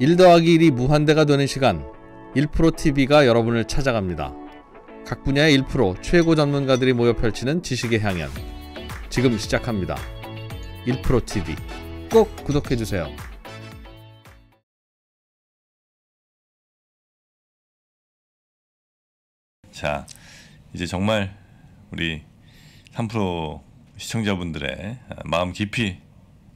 1 더하기 1이 무한대가 되는 시간 1프로TV가 여러분을 찾아갑니다. 각 분야의 1 최고 전문가들이 모여 펼치는 지식의 향연 지금 시작합니다. 1프로TV 꼭 구독해주세요. 자 이제 정말 우리 3프로 시청자분들의 마음 깊이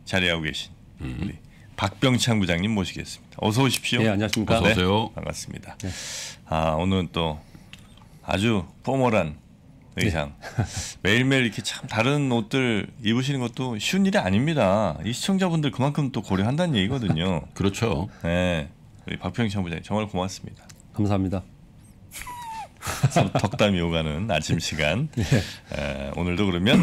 자리하고 계신 음. 우리 음. 박병창 부장님 모시겠습니다. 어서 오십시오. 네, 안녕하십니까. 어서 오세요. 네, 반갑습니다. 네. 아, 오늘은 또 아주 포멀한 네. 의상. 네. 매일매일 이렇게 참 다른 옷들 입으시는 것도 쉬운 일이 아닙니다. 이 시청자분들 그만큼 또 고려한다는 얘기거든요. 그렇죠. 네. 우리 박병창 부장님 정말 고맙습니다. 감사합니다. 덕담이 오가는 아침 시간. 네. 에, 오늘도 그러면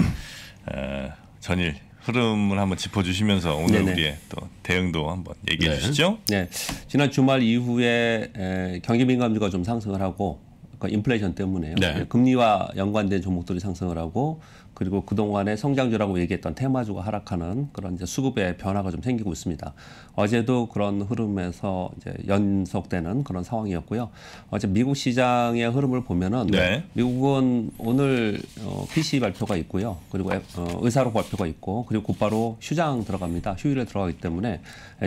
에, 전일 흐름을 한번 짚어주시면서 오늘 네네. 우리의 또 대응도 한번 얘기해 네. 주시죠. 네, 지난 주말 이후에 에, 경기 민감주가좀 상승을 하고 그러니까 인플레이션 때문에요. 네. 예, 금리와 연관된 종목들이 상승을 하고 그리고 그동안의 성장주라고 얘기했던 테마주가 하락하는 그런 이제 수급의 변화가 좀 생기고 있습니다. 어제도 그런 흐름에서 이제 연속되는 그런 상황이었고요. 어제 미국 시장의 흐름을 보면은 네. 미국은 오늘 어, PC e 발표가 있고요. 그리고 어, 의사로 발표가 있고 그리고 곧바로 휴장 들어갑니다. 휴일에 들어가기 때문에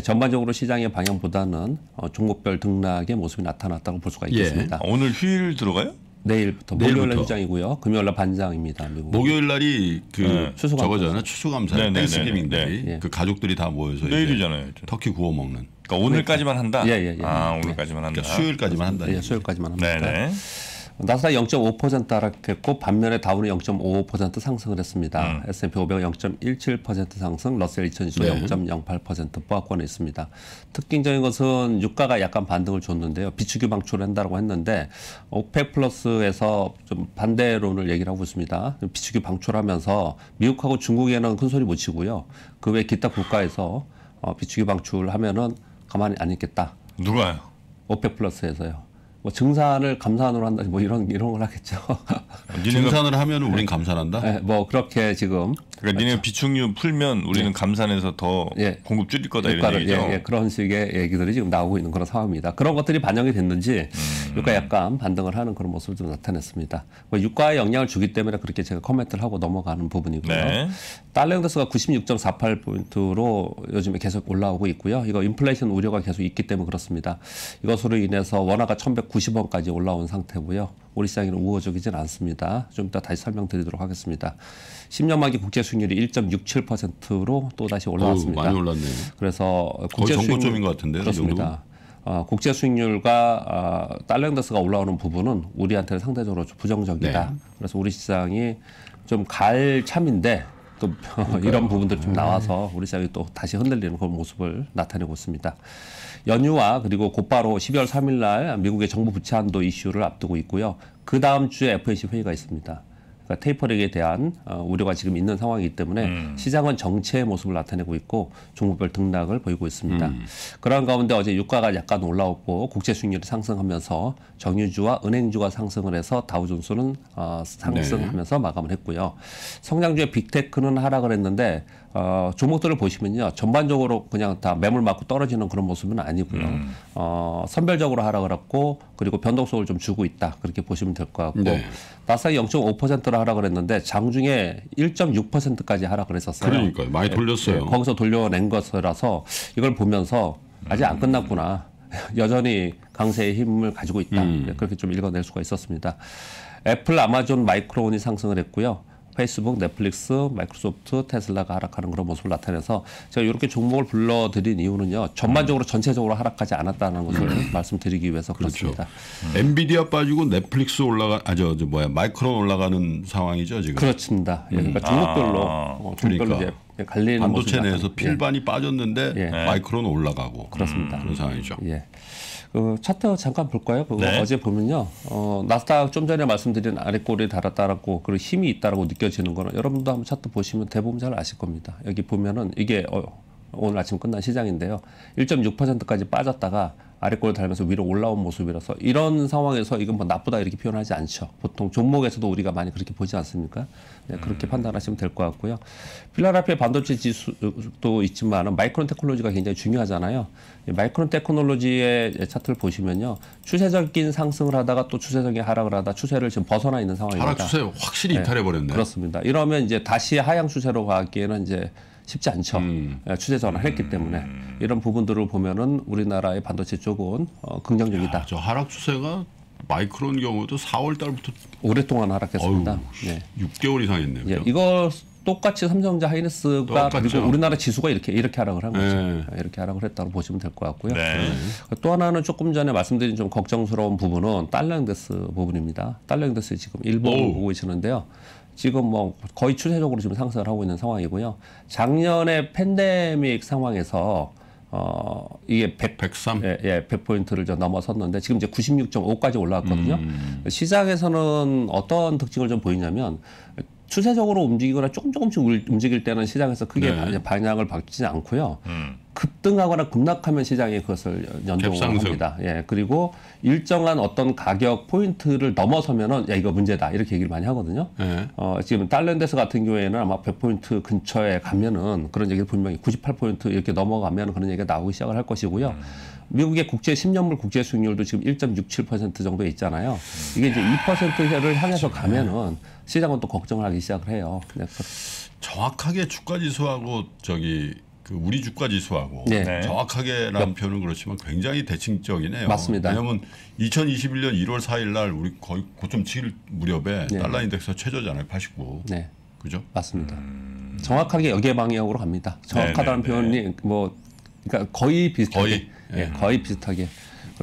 전반적으로 시장의 방향보다는 어, 종목별 등락의 모습이 나타났다고 볼 수가 예. 있겠습니다. 예. 오늘 휴일 들어가요? 내일부터, 내 목요일 날 휴장이고요. 금요일 날 반장입니다. 미국. 목요일 날이 그 네. 저거잖아요. 추수감사 땡스기빙데 네. 네, 네, 네 예. 그 가족들이 다 모여서 내일이잖아요. 터키 구워 먹는. 그러니까 오늘까지만 한다. 예, 예, 예. 아 오늘까지만 그러니까 한다. 그러니까 수요일까지만 예, 한다. 예, 수요일까지만 합다 네네. 나스닥 0.5% 하락했고 반면에 다우는 0.55% 상승을 했습니다. 음. S&P 500은 0.17% 상승, 러셀 2000지수 네. 0.08% 보합권에 있습니다. 특징적인 것은 유가가 약간 반등을 줬는데요. 비축이 방출을 한다고 했는데 오펙 플러스에서 좀 반대론을 얘기를 하고 있습니다. 비축이 방출하면서 미국하고 중국에는 큰 소리 못 치고요. 그 외 기타 국가에서 어, 비축이 방출하면은 가만히 안 있겠다. 누가요? 오펙 플러스에서요. 뭐 증산을 감산으로 한다, 뭐 이런 이런 걸 하겠죠. 아, 증산을 하면 은 네. 우린 감산한다. 네, 뭐 그렇게 지금 그러니까 니네 비축유 풀면 우리는 예. 감산해서 더 예. 공급 줄일 거다 효과를, 이런 얘기죠. 예, 예. 그런 식의 얘기들이 지금 나오고 있는 그런 상황입니다. 그런 것들이 반영이 됐는지 음. 유가 약간 반등을 하는 그런 모습을 좀 나타냈습니다. 뭐 유가에 영향을 주기 때문에 그렇게 제가 코멘트를 하고 넘어가는 부분이고요. 네. 달러인덱스가 96.48포인트로 요즘에 계속 올라오고 있고요. 이거 인플레이션 우려가 계속 있기 때문에 그렇습니다. 이것으로 인해서 원화가 1,190원까지 올라온 상태고요. 우리시장에는 우호적이진 않습니다. 좀 이따 다시 설명드리도록 하겠습니다. 10년 만기 국제 수익률이 1.67%로 또 다시 올라왔습니다. 많이 올랐네요. 그래서 국제 거의 정고점인 것 같은데 그 그렇습니다. 어, 국제 수익률과 어, 달러 인더스가 올라오는 부분은 우리한테는 상대적으로 좀 부정적이다. 네. 그래서 우리 시장이 좀 갈 참인데 또 이런 부분들이 좀 네. 나와서 우리 시장이 또 다시 흔들리는 그런 모습을 나타내고 있습니다. 연휴와 그리고 곧바로 12월 3일 날 미국의 정부 부채 한도 이슈를 앞두고 있고요. 그 다음 주에 f o c 회의가 있습니다. 그러니까 테이퍼링에 대한 어, 우려가 지금 있는 상황이기 때문에 음. 시장은 정체의 모습을 나타내고 있고 종목별 등락을 보이고 있습니다. 음. 그런 가운데 어제 유가가 약간 올라왔고 국제 수익률이 상승하면서 정유주와 은행주가 상승을 해서 다우존스는 어, 상승하면서 네. 마감을 했고요. 성장주의 빅테크는 하락을 했는데 어, 종목들을 보시면요. 전반적으로 그냥 다 매물 맞고 떨어지는 그런 모습은 아니고요. 음. 어, 선별적으로 하락을 했고 그리고 변동성을 좀 주고 있다. 그렇게 보시면 될 것 같고 네. 나스닥이 0.5%를 하락을 했는데 장중에 1.6%까지 하락을 했었어요. 그러니까요. 많이 예, 돌렸어요. 네, 거기서 돌려낸 것이라서 이걸 보면서 아직 안 음. 끝났구나. 여전히 강세의 힘을 가지고 있다. 음. 그렇게 좀 읽어낼 수가 있었습니다. 애플, 아마존, 마이크론이 상승을 했고요. 페이스북, 넷플릭스, 마이크로소프트, 테슬라가 하락하는 그런 모습을 나타내서 제가 이렇게 종목을 불러드린 이유는요. 전반적으로 전체적으로 하락하지 않았다는 것을 네. 말씀드리기 위해서 그렇죠. 그렇습니다. 음. 엔비디아 빠지고 넷플릭스 올라가 아 저 저 뭐야 마이크론 올라가는 상황이죠 지금. 그렇습니다. 예, 음. 그러니까 종목별로 아, 어, 종목별로 그러니까. 이제 갈리는 반도체 내에서 필반이 예. 빠졌는데 예. 마이크론 올라가고 그렇습니다. 그런 상황이죠. 예. 그 차트 잠깐 볼까요? 네. 어제 보면요. 어, 나스닥 좀 전에 말씀드린 아래꼬리에 달았다라고 그리고 힘이 있다라고 느껴지는 거는 여러분도 한번 차트 보시면 대부분 잘 아실 겁니다. 여기 보면은 이게 어, 오늘 아침 끝난 시장인데요. 1.6%까지 빠졌다가 아래골을 달면서 위로 올라온 모습이라서 이런 상황에서 이건 뭐 나쁘다 이렇게 표현하지 않죠. 보통 종목에서도 우리가 많이 그렇게 보지 않습니까? 네, 그렇게 음. 판단하시면 될 것 같고요. 필라라피 반도체 지수도 있지만 마이크론 테크놀로지가 굉장히 중요하잖아요. 마이크론 테크놀로지의 차트를 보시면요. 추세적인 상승을 하다가 또 추세적인 하락을 하다 추세를 지금 벗어나 있는 상황입니다. 하락 추세 확실히 네, 이탈해 버렸네요. 그렇습니다. 이러면 이제 다시 하향 추세로 가기에는 이제 쉽지 않죠. 음. 취재 예, 전환 했기 음. 때문에 이런 부분들을 보면은 우리나라의 반도체 쪽은 어, 긍정적이다. 야, 저 하락 추세가 마이크론 경우도 4월 달부터 오랫동안 하락했습니다. 어휴, 네. 6개월 이상 했네요. 예, 이거 똑같이 삼성자하이네스가 그리고 우리나라 지수가 이렇게 이렇게 하락을 한 거죠. 네. 예, 이렇게 하락을 했다고 보시면 될 것 같고요. 네. 네. 또 하나는 조금 전에 말씀드린 좀 걱정스러운 부분은 달러 인덱스 부분입니다. 달러 인덱스 지금 일본 보고 계시는데요. 지금 뭐 거의 추세적으로 지금 상승을 하고 있는 상황이고요. 작년에 팬데믹 상황에서 어 이게 100, 103 예, 예 100포인트를 저 넘어섰는데 지금 이제 96.5까지 올라왔거든요. 음. 시장에서는 어떤 특징을 좀 보이냐면 추세적으로 움직이거나 조금 조금씩 움직일 때는 시장에서 크게 네. 방향을 받뀌지 않고요. 음. 급등하거나 급락하면 시장이 그것을 연동합니다. 예. 그리고 일정한 어떤 가격 포인트를 넘어서면은 야 이거 문제다 이렇게 얘기를 많이 하거든요. 예. 어, 지금 달랜드스 같은 경우에는 아마 100포인트 근처에 가면은 그런 얘기를 분명히 98포인트 이렇게 넘어가면 그런 얘기가 나오기 시작을 할 것이고요. 음. 미국의 국제 10년물 국제 수익률도 지금 1.67%정도 있잖아요. 이게 이제 2%를 향해서 네. 가면은 시장은 또 걱정을 하기 시작을 해요. 네, 정확하게 주가 지수하고 저기 그 우리 주가 지수하고 네. 네. 정확하게라는 그러니까 표현은 그렇지만 굉장히 대칭적이네요. 맞습니다. 왜냐하면 2021년 1월 4일 날 우리 거의 고점 칠 무렵에 네. 달러 인덱스 최저잖아요. 89. 네. 그죠? 맞습니다. 음... 정확하게 여기 방향으로 갑니다. 네, 정확하다는 네네 네. 표현이 뭐 그러니까 거의 비슷하게 거의, 예, 음. 거의 비슷하게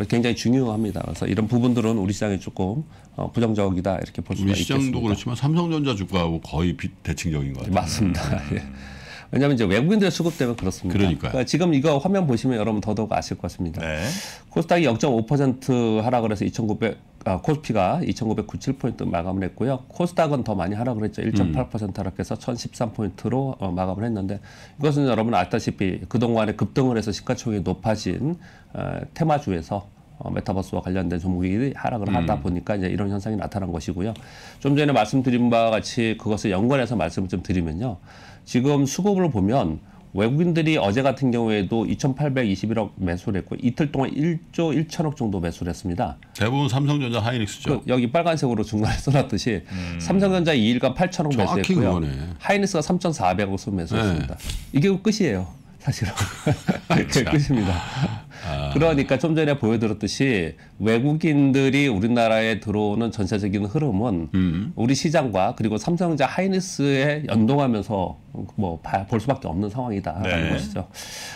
굉장히 중요합니다. 그래서 이런 부분들은 우리 시장에 조금 어, 부정적이다 이렇게 볼수 있겠습니다. 시장도 그렇지만 삼성전자 주가하고 거의 비, 대칭적인 것 같아요. 맞습니다. 음. 예. 왜냐하면 이제 외국인들 의 수급 때문에 그렇습니다. 그러니까. 그러니까 지금 이거 화면 보시면 여러분 더더욱 아실 것입니다. 네. 코스닥이 0.5% 하락 을해서2,900 아, 코스피가 2,997포인트 마감을 했고요. 코스닥은 더 많이 하락을 했죠. 1.8% 음. 하락해서 1,013포인트로 어, 마감을 했는데 이것은 여러분 아시다시피 그동안에 급등을 해서 시가총액이 높아진 어, 테마주에서 어, 메타버스와 관련된 종목이 하락을 음. 하다 보니까 이제 이런 현상이 나타난 것이고요. 좀 전에 말씀드린 바와 같이 그것을 연관해서 말씀을 좀 드리면요. 지금 수급을 보면 외국인들이 어제 같은 경우에도 2,821억 매수를 했고 이틀 동안 1조 1천억 정도 매수를 했습니다. 대부분 삼성전자 하이닉스죠. 그 여기 빨간색으로 중간에 써놨듯이 음. 삼성전자 2일간 8천억 매수했고요. 하이닉스가 3,400억 매수했습니다. 네. 이게 끝이에요. 사실은 그게 그렇죠. 끝입니다. 아. 그러니까 좀 전에 보여드렸듯이 외국인들이 우리나라에 들어오는 전체적인 흐름은 음. 우리 시장과 그리고 삼성전자 하이닉스에 연동하면서 뭐 볼 수밖에 없는 상황이다라는 네. 것이죠.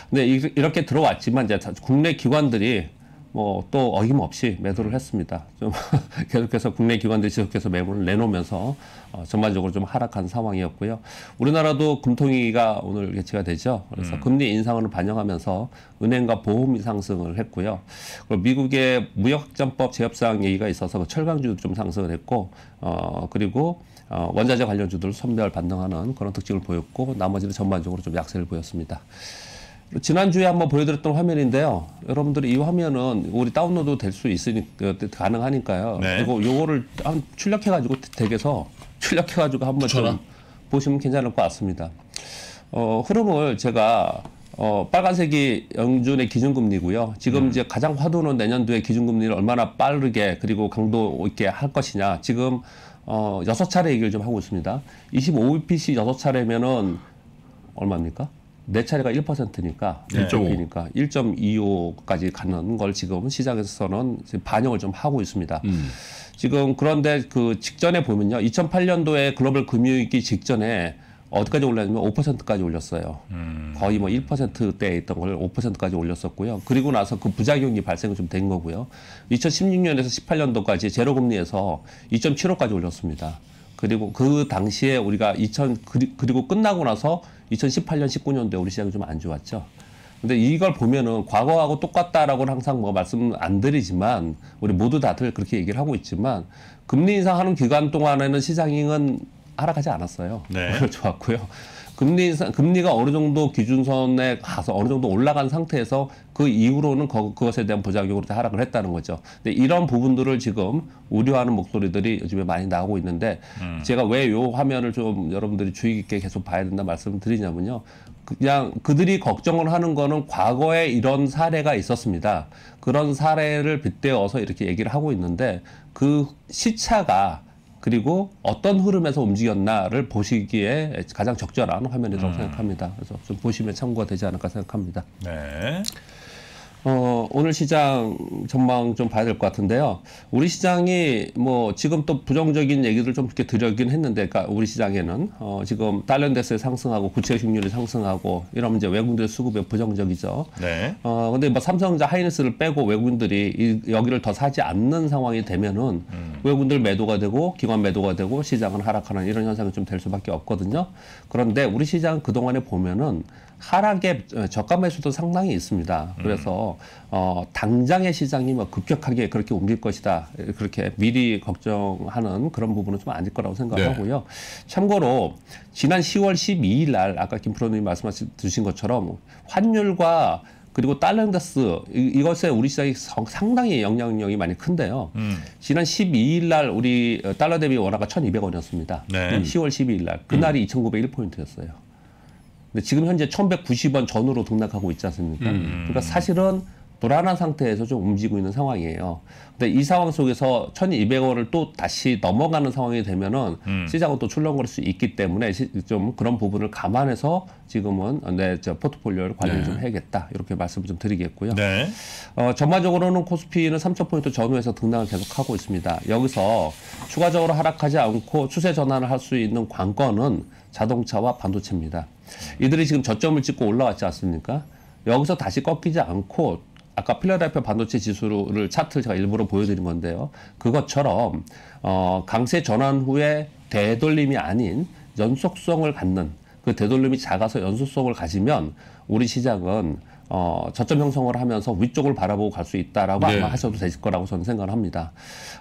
근데 이렇게 들어왔지만 이제 국내 기관들이 뭐또 어김없이 매도를 했습니다. 좀 계속해서 국내 기관들 지속해서 매물을 내놓으면서 어, 전반적으로 좀 하락한 상황이었고요. 우리나라도 금통위가 오늘 개최가 되죠. 그래서 음. 금리 인상을 반영하면서 은행과 보험이 상승을 했고요. 그리고 미국의 무역확장법 제협상 얘기가 있어서 그 철강주도 좀 상승을 했고 어 그리고 어, 원자재 관련주들 선별 반등하는 그런 특징을 보였고 나머지는 전반적으로 좀 약세를 보였습니다. 지난주에 한번 보여드렸던 화면인데요. 여러분들이 이 화면은 우리 다운로드 될 수 있으니 까 그, 가능하니까요. 네. 그리고 요거를 한 출력해 가지고 덱에서 출력해 가지고 한번 좀 보시면 괜찮을 것 같습니다. 어, 흐름을 제가 어, 빨간색이 영준의 기준금리고요. 지금 음. 이제 가장 화두는 내년도에 기준금리를 얼마나 빠르게 그리고 강도 있게 할 것이냐. 지금 어, 여 차례 얘기를 좀 하고 있습니다. 25BPC 6 차례면은 얼마입니까? 내 차례가 1%니까 네. 1.5니까 1.25까지 가는 걸 지금 시장에서는 반영을 좀 하고 있습니다. 음. 지금 그런데 그 직전에 보면요. 2008년도에 글로벌 금융위기 직전에 어디까지 올랐냐면 5%까지 올렸어요. 음. 거의 뭐 1%대에 있던 걸 5%까지 올렸었고요. 그리고 나서 그 부작용이 발생을좀 된 거고요. 2016년에서 18년도까지 제로금리에서 2.75까지 올렸습니다. 그리고 그 당시에 우리가 2000 그리고 끝나고 나서 2018년, 19년도에 우리 시장이 좀 안 좋았죠. 근데 이걸 보면은 과거하고 똑같다라고 는 항상 뭐 말씀 안 드리지만 우리 모두 다들 그렇게 얘기를 하고 있지만 금리 인상하는 기간 동안에는 시장은 하락하지 않았어요. 네. 좋았고요. 금리 금리가 어느 정도 기준선에 가서 어느 정도 올라간 상태에서 그 이후로는 거, 그것에 대한 부작용으로 하락을 했다는 거죠. 근데 이런 부분들을 지금 우려하는 목소리들이 요즘에 많이 나오고 있는데 음. 제가 왜 요 화면을 좀 여러분들이 주의 깊게 계속 봐야 된다 말씀을 드리냐면요. 그냥 그들이 걱정을 하는 거는 과거에 이런 사례가 있었습니다. 그런 사례를 빗대어서 이렇게 얘기를 하고 있는데 그 시차가 그리고 어떤 흐름에서 움직였나를 보시기에 가장 적절한 화면이라고 음. 생각합니다. 그래서 좀 보시면 참고가 되지 않을까 생각합니다. 네. 어, 오늘 시장 전망 좀 봐야 될 것 같은데요. 우리 시장이 뭐 지금 또 부정적인 얘기를 좀 이렇게 드렸긴 했는데, 그러니까 우리 시장에는 어, 지금 달러인덱스 상승하고 구체 금리율이 상승하고 이러면 이제 외국인들 의 수급에 부정적이죠. 네. 어, 근데 뭐 삼성전자 하이닉스를 빼고 외국인들이 이, 여기를 더 사지 않는 상황이 되면은 음. 외국인들 매도가 되고 기관 매도가 되고 시장은 하락하는 이런 현상이 좀 될 수밖에 없거든요. 그런데 우리 시장 그동안에 보면은 하락의 어, 저가 매수도 상당히 있습니다. 그래서 음. 어, 당장의 시장이 뭐 급격하게 그렇게 옮길 것이다 그렇게 미리 걱정하는 그런 부분은 좀 아닐 거라고 생각하고요. 네. 참고로 지난 10월 12일 날 아까 김 프로님 이 말씀하신 것처럼 환율과 그리고 달러인더스 이것에 우리 시장이 상당히 영향력이 많이 큰데요. 음. 지난 12일 날 우리 달러 대비 원화가 1,200원이었습니다. 네. 10월 12일 날 그날이 음. 2,901포인트였어요. 근데 지금 현재 1,190원 전후로 등락하고 있지 않습니까? 음. 그러니까 사실은 불안한 상태에서 좀 움직이고 있는 상황이에요. 근데 이 상황 속에서 1,200원을 또 다시 넘어가는 상황이 되면은 음. 시장은 또 출렁거릴 수 있기 때문에 시, 좀 그런 부분을 감안해서 지금은 어, 네, 저 포트폴리오를 관리 네. 좀 해야겠다. 이렇게 말씀을 좀 드리겠고요. 네. 어, 전반적으로는 코스피는 3,000포인트 전후에서 등락을 계속하고 있습니다. 여기서 추가적으로 하락하지 않고 추세 전환을 할 수 있는 관건은 자동차와 반도체입니다. 이들이 지금 저점을 찍고 올라왔지 않습니까? 여기서 다시 꺾이지 않고 아까 필라델피아 반도체 지수를 차트 를 제가 일부러 보여드린 건데요. 그것처럼 어, 강세 전환 후에 되돌림이 아닌 연속성을 갖는 그 되돌림이 작아서 연속성을 가지면 우리 시장은 어, 저점 형성을 하면서 위쪽을 바라보고 갈 수 있다라고 네. 아마 하셔도 되실 거라고 저는 생각을 합니다.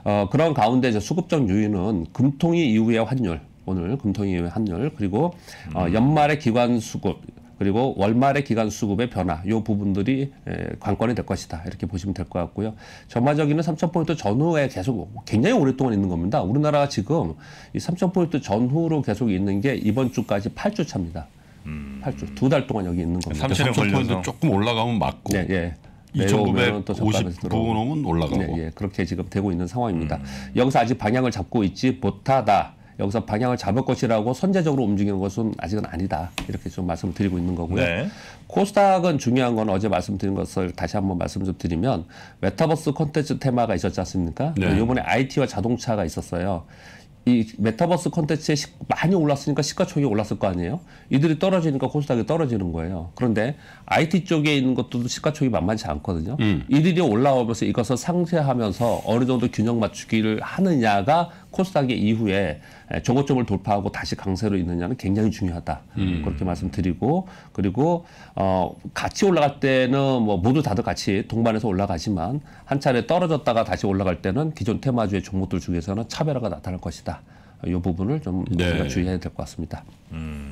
어, 그런 가운데 이제 수급적 유인은 금통위 이후의 환율, 오늘 금통위의 한율 그리고 어, 음. 연말에 기관 수급 그리고 월말에기관 수급의 변화 이 부분들이 관건이 될 것이다 이렇게 보시면 될 것 같고요. 전반적인 3천 포인트 전후에 계속 굉장히 오랫동안 있는 겁니다. 우리나라가 지금 이 3천 포인트 전후로 계속 있는 게 이번 주까지 8주 차입니다. 음. 8주 두 달 동안 여기 있는 겁니다. 3천 포인트 조금 올라가면 맞고. 네, 예. 2,950분 오면 올라가고 예, 예, 그렇게 지금 되고 있는 상황입니다. 음. 여기서 아직 방향을 잡고 있지 못하다. 여기서 방향을 잡을 것이라고 선제적으로 움직이는 것은 아직은 아니다. 이렇게 좀 말씀을 드리고 있는 거고요. 네. 코스닥은 중요한 건 어제 말씀드린 것을 다시 한번 말씀 좀 드리면 메타버스 콘텐츠 테마가 있었지 않습니까? 네. 이번에 IT와 자동차가 있었어요. 이 메타버스 콘텐츠에 많이 올랐으니까 시가총이 올랐을 거 아니에요? 이들이 떨어지니까 코스닥이 떨어지는 거예요. 그런데 IT 쪽에 있는 것도 시가총이 만만치 않거든요. 음. 이들이 올라오면서 이것을 상쇄하면서 어느 정도 균형 맞추기를 하느냐가 코스닥의 이후에 저고점을 돌파하고 다시 강세로 있느냐는 굉장히 중요하다. 음. 그렇게 말씀드리고 그리고 어 같이 올라갈 때는 뭐 모두 다들 같이 동반해서 올라가지만 한 차례 떨어졌다가 다시 올라갈 때는 기존 테마주의 종목들 중에서는 차별화가 나타날 것이다. 이 부분을 좀 네. 우리가 주의해야 될 것 같습니다. 음.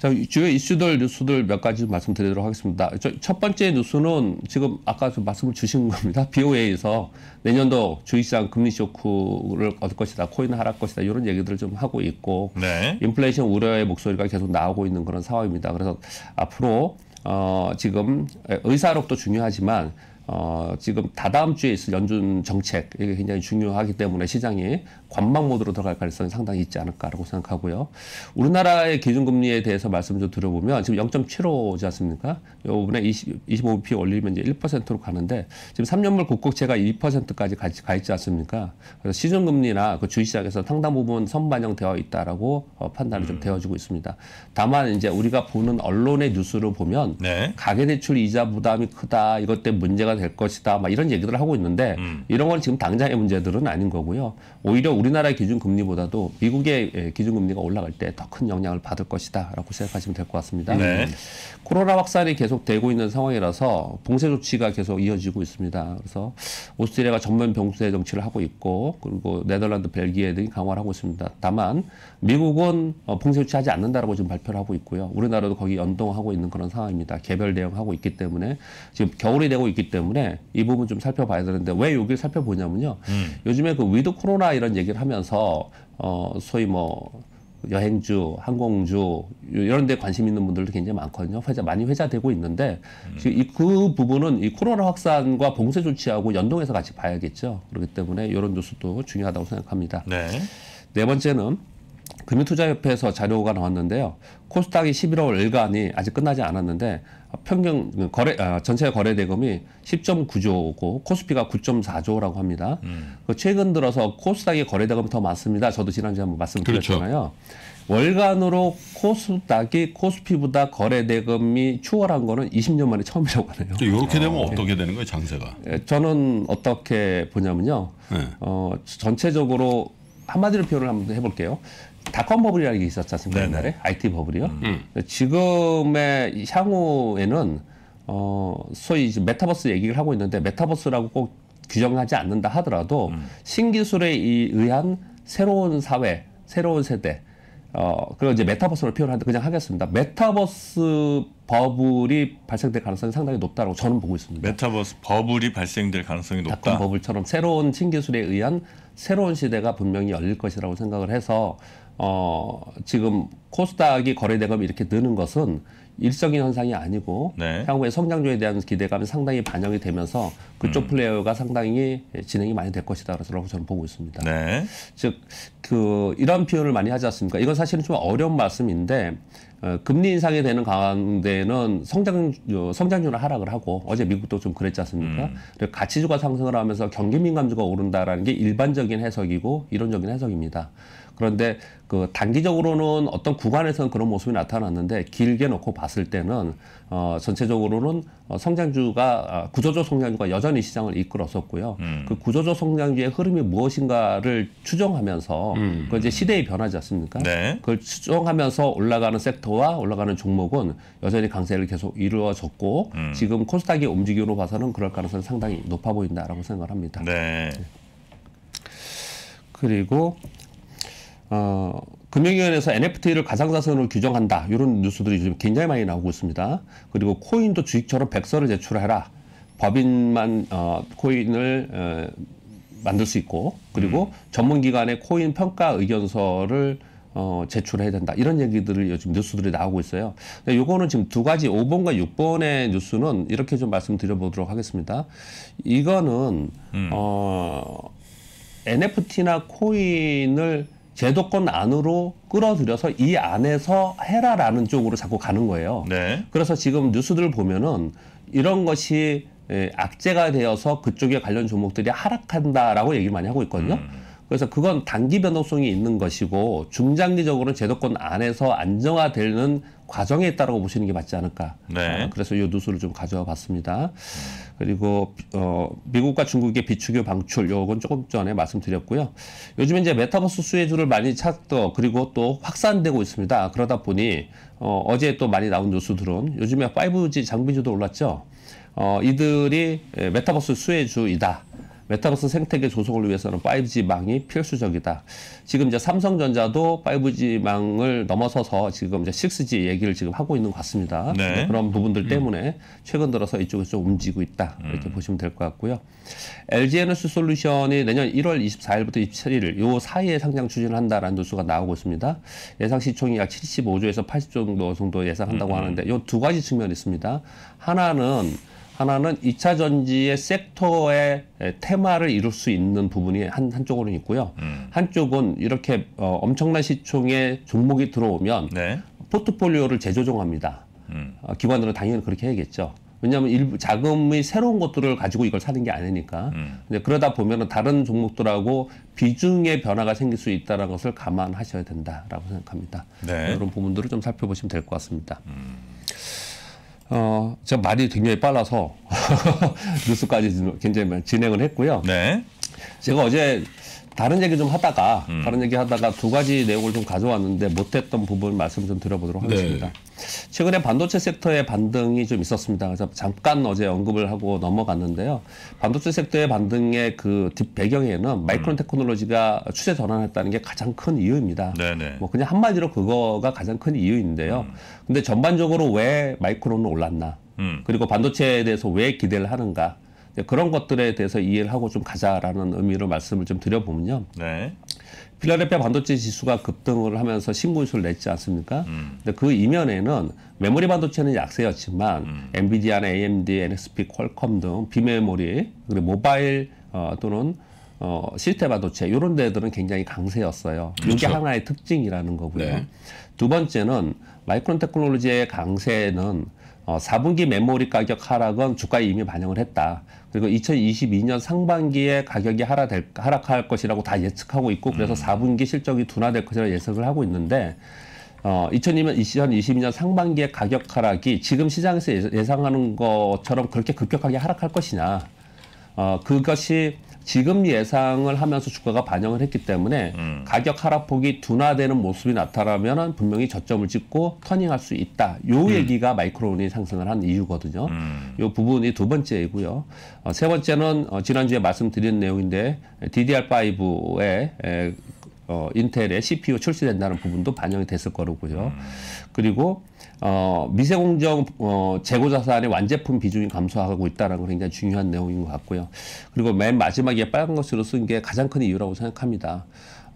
자, 주요 이슈들, 뉴스들 몇 가지 말씀드리도록 하겠습니다. 첫 번째 뉴스는 지금 아까 말씀을 주신 겁니다. BOA에서 내년도 주식시장 금리 쇼크를 얻을 것이다, 코인 하락 것이다, 이런 얘기들을 좀 하고 있고, 네. 인플레이션 우려의 목소리가 계속 나오고 있는 그런 상황입니다. 그래서 앞으로, 어, 지금 의사록도 중요하지만, 어, 지금 다다음 주에 있을 연준 정책, 이게 굉장히 중요하기 때문에 시장이 관망 모드로 들어갈 가능성이 상당히 있지 않을까라고 생각하고요. 우리나라의 기준금리에 대해서 말씀 좀 드려보면 지금 0.75지 않습니까? 요번에 25bp 올리면 이제 1%로 가는데 지금 3년물 국고채가 2%까지 가, 가 있지 않습니까? 그래서 시중금리나 그 주식시장에서 상당 부분 선반영되어 있다라고 어, 판단이 음. 좀 되어지고 있습니다. 다만 이제 우리가 보는 언론의 뉴스를 보면 네. 가계대출 이자 부담이 크다 이것 때문에 문제가 될 것이다 막 이런 얘기들을 하고 있는데 음. 이런 건 지금 당장의 문제들은 아닌 거고요. 오히려 우리나라의 기준금리보다도 미국의 예, 기준금리가 올라갈 때 더 큰 영향을 받을 것이다 라고 생각하시면 될 것 같습니다. 네. 코로나 확산이 계속되고 있는 상황이라서 봉쇄 조치가 계속 이어지고 있습니다. 그래서 오스트리아가 전면 병세 정치를 하고 있고 그리고 네덜란드, 벨기에 등이 강화를 하고 있습니다. 다만 미국은 어, 봉쇄 조치하지 않는다라고 지금 발표를 하고 있고요. 우리나라도 거기 연동하고 있는 그런 상황입니다. 개별 대응하고 있기 때문에 지금 겨울이 되고 있기 때문에 이 부분 좀 살펴봐야 되는데 왜 여기를 살펴보냐면요. 음. 요즘에 그 위드 코로나 이런 얘기를 하면서 어 소위 뭐 여행주, 항공주 이런 데 관심 있는 분들도 굉장히 많거든요. 회자 많이 회자되고 있는데 음. 지금 이그 부분은 이 코로나 확산과 봉쇄 조치하고 연동해서 같이 봐야겠죠. 그렇기 때문에 이런 뉴스도 중요하다고 생각합니다. 네. 네 번째는 금융투자협회에서 자료가 나왔는데요. 코스닥이 11월 일간이 아직 끝나지 않았는데 평균 그 거래 아, 전체 거래 대금이 10.9조고 코스피가 9.4조라고 합니다. 음. 그 최근 들어서 코스닥의 거래 대금이 더 많습니다. 저도 지난주에 한번 말씀드렸잖아요. 그렇죠. 월간으로 코스닥이 코스피보다 거래 대금이 추월한 거는 20년 만에 처음이라고 하네요. 이렇게 되면 어, 예. 떻게 되는 거예요, 장세가? 예, 저는 어떻게 보냐면요. 네. 어, 전체적으로 한마디로 표현을 한번 해볼게요. 닷컴 버블이라는 게 있었지 않습니까? 네네. 옛날에 IT 버블이요. 음. 음. 지금의 향후에는 어, 소위 이제 메타버스 얘기를 하고 있는데 메타버스라고 꼭 규정하지 않는다 하더라도 음. 신기술에 의한 새로운 사회, 새로운 세대, 어, 그리고 이제 메타버스로 표현하는데 그냥 하겠습니다. 메타버스 버블이 발생될 가능성이 상당히 높다고 저는 보고 있습니다. 메타버스 버블이 발생될 가능성이 높다. 버블처럼 새로운 신기술에 의한 새로운 시대가 분명히 열릴 것이라고 생각을 해서 어, 지금 코스닥이 거래 대가이 이렇게 느는 것은 일정인 현상이 아니고 네. 향후에 성장률에 대한 기대감이 상당히 반영이 되면서 그쪽 음. 플레이어가 상당히 진행이 많이 될 것이다라고 저는 보고 있습니다. 네. 즉그 이런 표현을 많이 하지 않습니까? 이건 사실은 좀 어려운 말씀인데 어, 금리 인상이 되는 가운데는 성장 어, 성장률을 하락을 하고 어제 미국도 좀 그랬지 않습니까? 음. 가치주가 상승을 하면서 경기 민감주가 오른다라는 게 일반적인 해석이고 이론적인 해석입니다. 그런데 그 단기적으로는 어떤 구간에서는 그런 모습이 나타났는데 길게 놓고 봤을 때는 어 전체적으로는 어 성장주가 아, 구조조 성장주가 여전히 시장을 이끌었었고요. 음. 그 구조조 성장주의 흐름이 무엇인가를 추정하면서 음. 그 이제 시대의 변화지 않습니까? 네. 그걸 추정하면서 올라가는 섹터와 올라가는 종목은 여전히 강세를 계속 이루어졌고 음. 지금 코스닥의 움직임으로 봐서는 그럴 가능성이 상당히 높아 보인다라고 생각을 합니다. 네. 그리고 어, 금융위원회에서 NFT를 가상자산으로 규정한다. 이런 뉴스들이 지금 굉장히 많이 나오고 있습니다. 그리고 코인도 주식처럼 백서를 제출해라. 법인만 어, 코인을 어, 만들 수 있고 그리고 음. 전문기관의 코인 평가 의견서를 어, 제출해야 된다. 이런 얘기들을 요즘 뉴스들이 나오고 있어요. 근 요거는 지금 두 가지 5번과 6번의 뉴스는 이렇게 좀 말씀드려보도록 하겠습니다. 이거는 음. 어, NFT나 코인을 제도권 안으로 끌어들여서 이 안에서 해라라는 쪽으로 자꾸 가는 거예요. 네. 그래서 지금 뉴스들 보면은 이런 것이 예, 악재가 되어서 그쪽에 관련 종목들이 하락한다라고 얘기 많이 하고 있거든요. 음. 그래서 그건 단기 변동성이 있는 것이고 중장기적으로는 제도권 안에서 안정화되는 과정에 있다고 보시는 게 맞지 않을까. 네. 어, 그래서 이 뉴스를 좀 가져와 봤습니다. 그리고 어, 미국과 중국의 비추교 방출 요건 조금 전에 말씀드렸고요. 요즘에 이제 메타버스 수혜주를 많이 찾고 그리고 또 확산되고 있습니다. 그러다 보니 어, 어제 또 많이 나온 뉴스들은 요즘에 5G 장비주도 올랐죠. 어, 이들이 예, 메타버스 수혜주이다. 메타버스 생태계 조성을 위해서는 5G 망이 필수적이다. 지금 이제 삼성전자도 5G 망을 넘어서서 지금 이제 6G 얘기를 지금 하고 있는 것 같습니다. 네. 그런 부분들 음. 때문에 최근 들어서 이쪽에서 좀 움직이고 있다. 이렇게 음. 보시면 될 것 같고요. LG 에너지 솔루션이 내년 1월 24일부터 27일 요 사이에 상장 추진을 한다라는 뉴스가 나오고 있습니다. 예상 시총이 약 75조에서 80조 정도 예상한다고 음. 음. 하는데 요두 가지 측면이 있습니다. 하나는 하나는 2차 전지의 섹터의 테마를 이룰 수 있는 부분이 한, 한쪽으로는 있고요. 음. 한쪽은 이렇게 어, 엄청난 시총에 종목이 들어오면 네. 포트폴리오를 재조정합니다. 음. 어, 기관으로 당연히 그렇게 해야겠죠. 왜냐하면 일부 자금의 새로운 것들을 가지고 이걸 사는 게 아니니까. 음. 근데 그러다 보면 다른 종목들하고 비중의 변화가 생길 수 있다는 것을 감안하셔야 된다라고 생각합니다. 네. 이런 부분들을 좀 살펴보시면 될 것 같습니다. 음. 어, 제가 말이 굉장히 빨라서 뉴스까지 굉장히 진행을 했고요. 네. 제가 어제 다른 얘기 좀 하다가 음. 다른 얘기 하다가 두 가지 내용을 좀 가져왔는데 못했던 부분 말씀 좀 드려보도록 네. 하겠습니다. 네. 최근에 반도체 섹터의 반등이 좀 있었습니다. 그래서 잠깐 어제 언급을 하고 넘어갔는데요. 반도체 섹터의 반등의 그 뒷배경에는 음. 마이크론 음. 테크놀로지가 추세 전환했다는 게 가장 큰 이유입니다. 네네. 네. 뭐 그냥 한마디로 그거가 가장 큰 이유인데요. 음. 근데 전반적으로 왜 마이크론은 올랐나? 음. 그리고 반도체에 대해서 왜 기대를 하는가? 그런 것들에 대해서 이해를 하고 좀 가자라는 의미로 말씀을 좀 드려보면요. 네. 필라델피아 반도체 지수가 급등을 하면서 신고수를 냈지 않습니까? 음. 근데 그 이면에는 메모리 반도체는 약세였지만 음. 엔비디아나 AMD, NXP, 퀄컴 등 비메모리 그리고 모바일 어, 또는 어, 시스템 반도체 이런 데들은 굉장히 강세였어요. 그렇죠. 이게 하나의 특징이라는 거고요. 네. 두 번째는 마이크론 테크놀로지의 강세는 어, 4분기 메모리 가격 하락은 주가에 이미 반영을 했다. 그리고 2022년 상반기에 가격이 하락될, 하락할 것이라고 다 예측하고 있고 그래서 음. 4분기 실적이 둔화될 것이라고 예측을 하고 있는데 어, 2022년 상반기에 가격 하락이 지금 시장에서 예상하는 것처럼 그렇게 급격하게 하락할 것이냐 어, 그것이 지금 예상을 하면서 주가가 반영을 했기 때문에 음. 가격 하락폭이 둔화되는 모습이 나타나면 분명히 저점을 찍고 터닝할 수 있다. 요 음. 얘기가 마이크론이 상승을 한 이유거든요. 음. 요 부분이 두 번째이고요. 어, 세 번째는 어, 지난주에 말씀드린 내용인데 DDR5의 에, 어, 인텔의 CPU 출시된다는 부분도 반영이 됐을 거고요. 음. 그리고 어, 미세공정 어, 재고 자산의 완제품 비중이 감소하고 있다는 건 굉장히 중요한 내용인 것 같고요. 그리고 맨 마지막에 빨간 것으로 쓴 게 가장 큰 이유라고 생각합니다.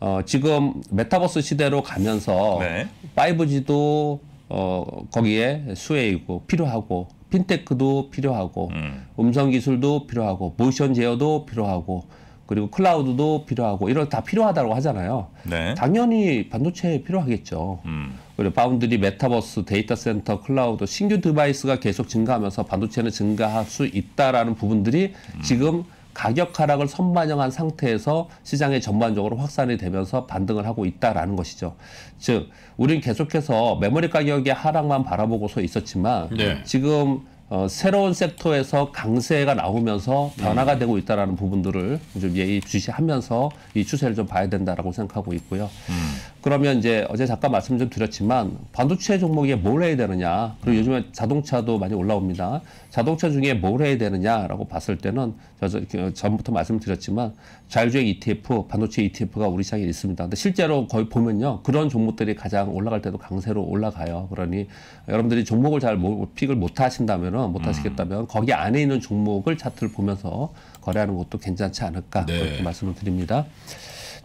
어, 지금 메타버스 시대로 가면서 네. 5G도 어, 거기에 수혜이고 필요하고 핀테크도 필요하고 음. 음성 기술도 필요하고 모션 제어도 필요하고 그리고 클라우드도 필요하고 이런 다 필요하다고 하잖아요. 네. 당연히 반도체 필요하겠죠. 음. 그리고 바운드리 메타버스 데이터 센터 클라우드 신규 디바이스가 계속 증가하면서 반도체는 증가할 수 있다라는 부분들이 음. 지금 가격 하락을 선반영한 상태에서 시장에 전반적으로 확산이 되면서 반등을 하고 있다라는 것이죠. 즉, 우리는 계속해서 메모리 가격의 하락만 바라보고서 있었지만 네. 지금 어, 새로운 섹터에서 강세가 나오면서 변화가 네. 되고 있다라는 부분들을 좀 예의주시하면서 이 추세를 좀 봐야 된다라고 생각하고 있고요. 음. 그러면 이제 어제 잠깐 말씀 좀 드렸지만 반도체 종목에 뭘 해야 되느냐 그리고 요즘에 자동차도 많이 올라옵니다. 자동차 중에 뭘 해야 되느냐라고 봤을 때는 저, 저, 그 전부터 말씀드렸지만 자율주행 ETF, 반도체 ETF가 우리 시장에 있습니다. 근데 실제로 거의 보면요 그런 종목들이 가장 올라갈 때도 강세로 올라가요. 그러니 여러분들이 종목을 잘 픽을 못 하신다면은 못 하시겠다면 음. 거기 안에 있는 종목을 차트를 보면서 거래하는 것도 괜찮지 않을까 네. 그렇게 말씀을 드립니다.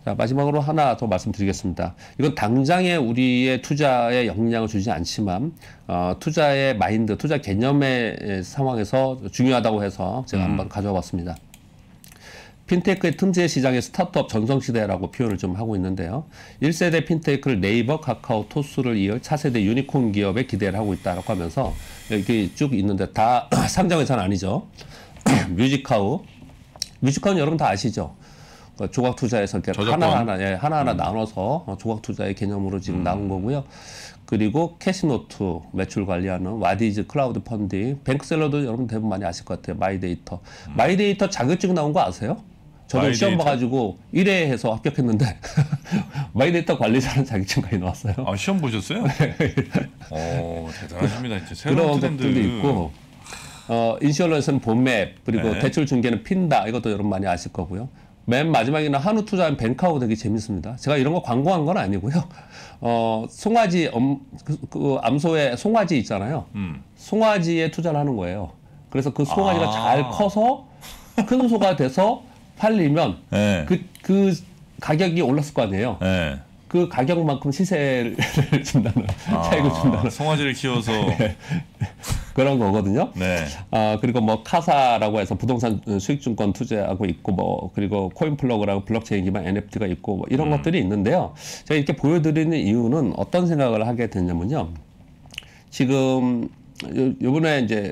자, 마지막으로 하나 더 말씀드리겠습니다. 이건 당장에 우리의 투자에 영향을 주지 않지만 어, 투자의 마인드, 투자 개념의 상황에서 중요하다고 해서 제가 한번 음. 가져와 봤습니다. 핀테크의 틈새 시장의 스타트업 전성시대라고 표현을 좀 하고 있는데요. 1세대 핀테크를 네이버, 카카오, 토스를 이을 차세대 유니콘 기업에 기대를 하고 있다라고 하면서 이렇게 쭉 있는데 다 상장회사는 아니죠. 뮤직하우. 뮤직하우는 여러분 다 아시죠? 어, 조각 투자에서 하나하나 예, 하나하나 음. 나눠서 어, 조각 투자의 개념으로 지금 음. 나온 거고요. 그리고 캐시노트 매출 관리하는 와디즈 클라우드 펀딩, 뱅크셀러도 여러분 대부분 많이 아실 것 같아요. 마이데이터. 음. 마이데이터 자격증 나온 거 아세요? 저도 마이데이터. 시험 봐가지고 1회 해서 합격했는데 마이데이터 관리자는 자격증까지 나왔어요. 아 시험 보셨어요? 네. 어 대단하십니다. 이제 새로운 그런 트렌드. 것들도 있고 어 인슈얼런스는 본맵 그리고 네. 대출 중개는 핀다 이것도 여러분 많이 아실 거고요. 맨 마지막에는 한우 투자한 벤카오 되게 재밌습니다. 제가 이런 거 광고한 건 아니고요. 어, 송아지 엄, 그, 그 암소의 송아지 있잖아요. 음. 송아지에 투자를 하는 거예요. 그래서 그 송아지가 아. 잘 커서 큰 소가 돼서 팔리면 네. 그, 그 가격이 올랐을 거 아니에요. 네. 그 가격만큼 시세를 준다는 아, 차익을 준다는 송아지를 키워서 네. 그런 거거든요. 네. 아 그리고 뭐 카사라고 해서 부동산 수익증권 투자하고 있고 뭐 그리고 코인플러그라고 블록체인 기반 NFT가 있고 뭐 이런 음. 것들이 있는데요. 제가 이렇게 보여드리는 이유는 어떤 생각을 하게 됐냐면요. 지금 요, 번에 이제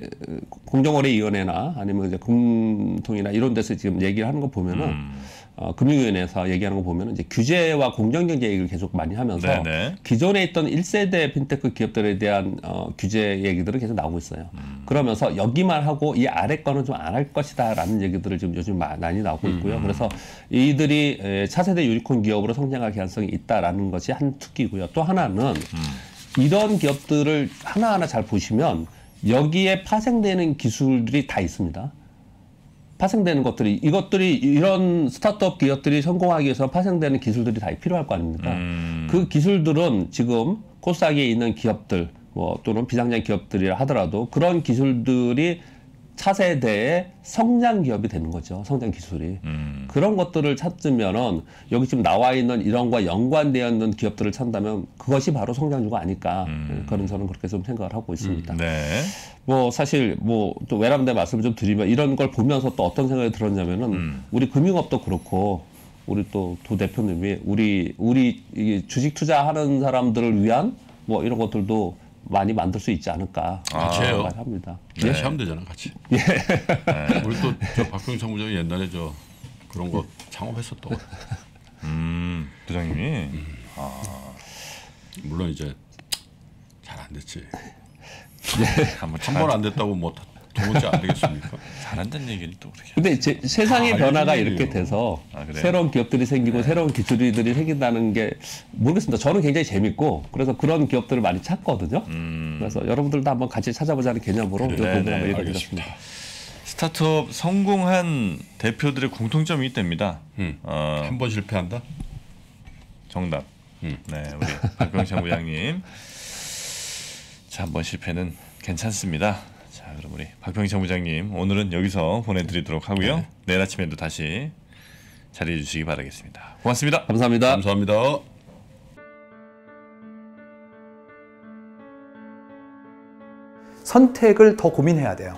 공정거래위원회나 아니면 이제 금통이나 이런 데서 지금 얘기를 하는 거 보면은. 음. 어, 금융위원회에서 얘기하는 거 보면 이제 규제와 공정경제 얘기를 계속 많이 하면서 네네. 네. 기존에 있던 1세대 핀테크 기업들에 대한 어, 규제 얘기들은 계속 나오고 있어요. 음. 그러면서 여기만 하고 이 아래 거는 좀 안 할 것이다라는 얘기들을 지금 요즘 많이 나오고 있고요. 음. 그래서 이들이 에, 차세대 유니콘 기업으로 성장할 가능성이 있다라는 것이 한 특기고요. 또 하나는 음. 이런 기업들을 하나하나 잘 보시면 여기에 파생되는 기술들이 다 있습니다. 파생되는 것들이 이것들이 이런 스타트업 기업들이 성공하기 위해서 파생되는 기술들이 다 필요할 거 아닙니까? 음. 그 기술들은 지금 코스닥에 있는 기업들 뭐 또는 비상장 기업들이라 하더라도 그런 기술들이 차세대의 성장 기업이 되는 거죠. 성장 기술이. 음. 그런 것들을 찾으면은 여기 지금 나와 있는 이런과 연관되어 있는 기업들을 찾다면 그것이 바로 성장주가 아닐까. 음. 예, 그런 저는 그렇게 좀 생각을 하고 있습니다. 음. 네. 뭐 사실 뭐 또 외람된 말씀을 좀 드리면 이런 걸 보면서 또 어떤 생각이 들었냐면은 음. 우리 금융업도 그렇고 우리 또도 대표님이 우리 우리 주식 투자하는 사람들을 위한 뭐 이런 것들도 많이 만들 수 있지 않을까 같이 아, 해요. 합니다. 같이 네. 예. 하면 되잖아, 같이. 예. 네. 우리 또 저 박병희 사무장이 옛날에 저 그런 거 창업했었던. 음, 부장님이. 음. 아. 물론 이제 잘 안 됐지. 예. 한번 안 됐다고 뭐 도무지 안 되겠습니까? 잘한다는 얘기는또 그렇게. 근데 제, 세상의 아, 변화가 이렇게 돼서 아, 새로운 기업들이 생기고 네. 새로운 기술들이 생긴다는 게 모르겠습니다. 저는 굉장히 재밌고 그래서 그런 기업들을 많이 찾거든요. 음. 그래서 여러분들도 한번 같이 찾아보자는 개념으로 그래, 네, 공 읽어드렸습니다. 스타트업 성공한 대표들의 공통점이 있답니다. 음. 어, 한번 실패한다? 정답. 음. 네, 우리 박병창 부장님. 자, 한번 실패는 괜찮습니다. 자, 그럼. 우리 박병창 희 부장님 오늘은 여기서 보내드리도록 하고요. 네. 내일 아침에도 다시 자리해 주시기 바라겠습니다. 고맙습니다. 감사합니다. 감사합니다. 선택을 더 고민해야 돼요.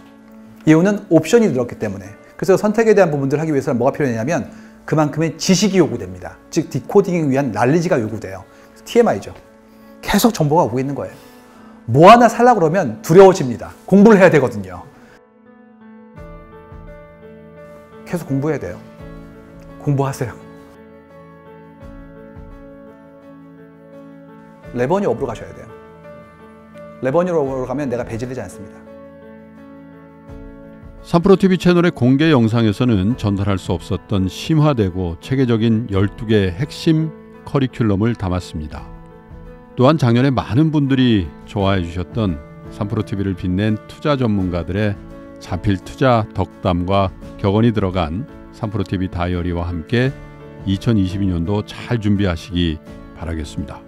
이유는 옵션이 늘었기 때문에. 그래서 선택에 대한 부분들 하기 위해서는 뭐가 필요하냐면 그만큼의 지식이 요구됩니다. 즉 디코딩을 위한 난리지가 요구돼요. TMI죠. 계속 정보가 오고 있는 거예요. 뭐 하나 살라 그러면 두려워집니다. 공부를 해야 되거든요. 계속 공부해야 돼요. 공부하세요. 레버니 업으로 가셔야 돼요. 레버니 업으로 가면 내가 배제되지 않습니다. 3프로TV 채널의 공개 영상에서는 전달할 수 없었던 심화되고 체계적인 12개의 핵심 커리큘럼을 담았습니다. 또한 작년에 많은 분들이 좋아해 주셨던 삼프로 TV를 빛낸 투자 전문가들의 자필 투자 덕담과 격언이 들어간 삼프로 TV 다이어리와 함께 2022년도 잘 준비하시기 바라겠습니다.